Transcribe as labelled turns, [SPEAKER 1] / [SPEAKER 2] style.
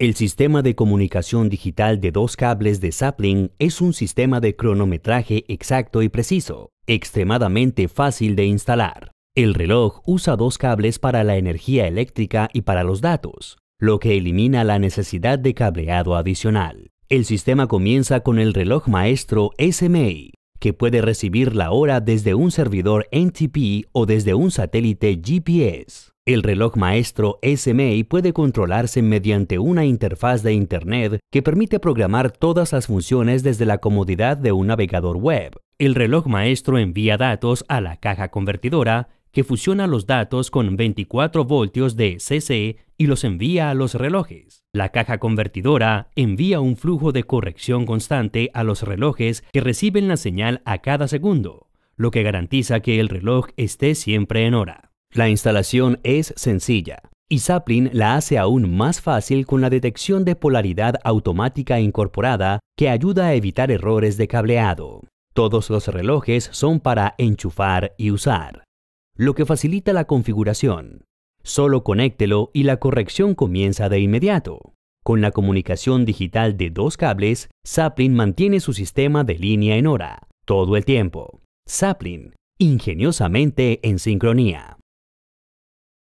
[SPEAKER 1] El sistema de comunicación digital de dos cables de sapling es un sistema de cronometraje exacto y preciso, extremadamente fácil de instalar. El reloj usa dos cables para la energía eléctrica y para los datos, lo que elimina la necesidad de cableado adicional. El sistema comienza con el reloj maestro SMA, que puede recibir la hora desde un servidor NTP o desde un satélite GPS. El reloj maestro SMI puede controlarse mediante una interfaz de Internet que permite programar todas las funciones desde la comodidad de un navegador web. El reloj maestro envía datos a la caja convertidora, que fusiona los datos con 24 voltios de CC y los envía a los relojes. La caja convertidora envía un flujo de corrección constante a los relojes que reciben la señal a cada segundo, lo que garantiza que el reloj esté siempre en hora. La instalación es sencilla y Zaplin la hace aún más fácil con la detección de polaridad automática incorporada que ayuda a evitar errores de cableado. Todos los relojes son para enchufar y usar, lo que facilita la configuración. Solo conéctelo y la corrección comienza de inmediato. Con la comunicación digital de dos cables, Zaplin mantiene su sistema de línea en hora, todo el tiempo. Zaplin, ingeniosamente en sincronía.